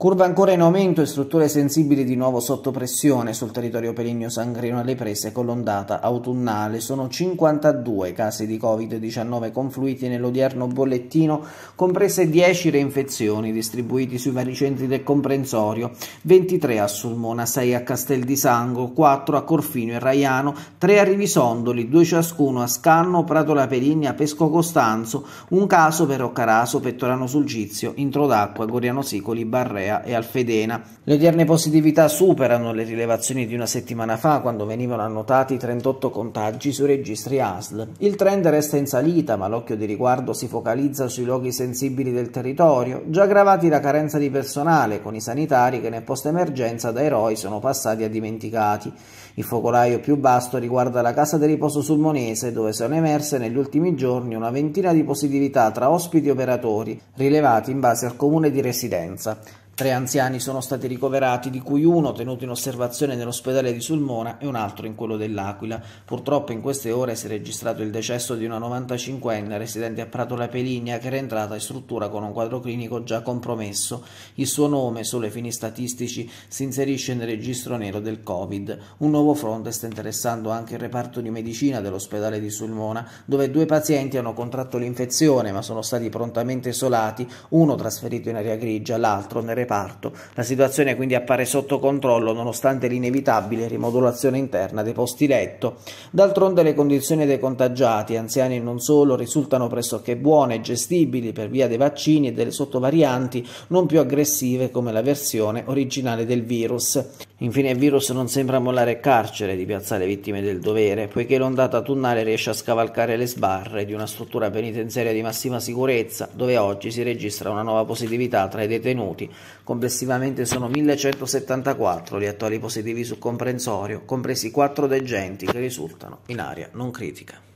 Curva ancora in aumento e strutture sensibili di nuovo sotto pressione sul territorio peligno-sangrino alle prese con l'ondata autunnale. Sono 52 casi di Covid-19 confluiti nell'odierno bollettino, comprese 10 reinfezioni distribuiti sui vari centri del comprensorio, 23 a Sulmona, 6 a Castel di Sango, 4 a Corfino e Raiano, 3 a Rivisondoli, 2 ciascuno a Scanno, Prato La Peligna, Pesco Costanzo, un caso per Occaraso, Pettorano Sulgizio, Introdacqua, Goriano Sicoli, Barrea Ivrea e Alfedena. Le odierne positività superano le rilevazioni di una settimana fa, quando venivano annotati 38 contagi sui registri ASL. Il trend resta in salita, ma l'occhio di riguardo si focalizza sui luoghi sensibili del territorio, già gravati da carenza di personale, con i sanitari che nel post-emergenza da eroi sono passati a dimenticati. Il focolaio più basso riguarda la casa di riposo sul Monese, dove sono emerse negli ultimi giorni una ventina di positività tra ospiti e operatori, rilevati in base al comune di residenza. Tre anziani sono stati ricoverati, di cui uno tenuto in osservazione nell'ospedale di Sulmona e un altro in quello dell'Aquila. Purtroppo in queste ore si è registrato il decesso di una 95enne residente a Prato La Peligna che era entrata in struttura con un quadro clinico già compromesso. Il suo nome, solo ai fini statistici, si inserisce nel registro nero del Covid. Un nuovo fronte sta interessando anche il reparto di medicina dell'ospedale di Sulmona, dove due pazienti hanno contratto l'infezione ma sono stati prontamente isolati, uno trasferito in aria grigia, l'altro nel reparto reparto. La situazione quindi appare sotto controllo nonostante l'inevitabile rimodulazione interna dei posti letto. D'altronde le condizioni dei contagiati, anziani e non solo, risultano pressoché buone e gestibili per via dei vaccini e delle sottovarianti non più aggressive come la versione originale del virus. Infine il virus non sembra mollare carcere di piazzale vittime del dovere, poiché l'ondata tunnale riesce a scavalcare le sbarre di una struttura penitenziaria di massima sicurezza, dove oggi si registra una nuova positività tra i detenuti. Complessivamente sono 1174 gli attuali positivi sul comprensorio, compresi 4 degenti che risultano in area non critica.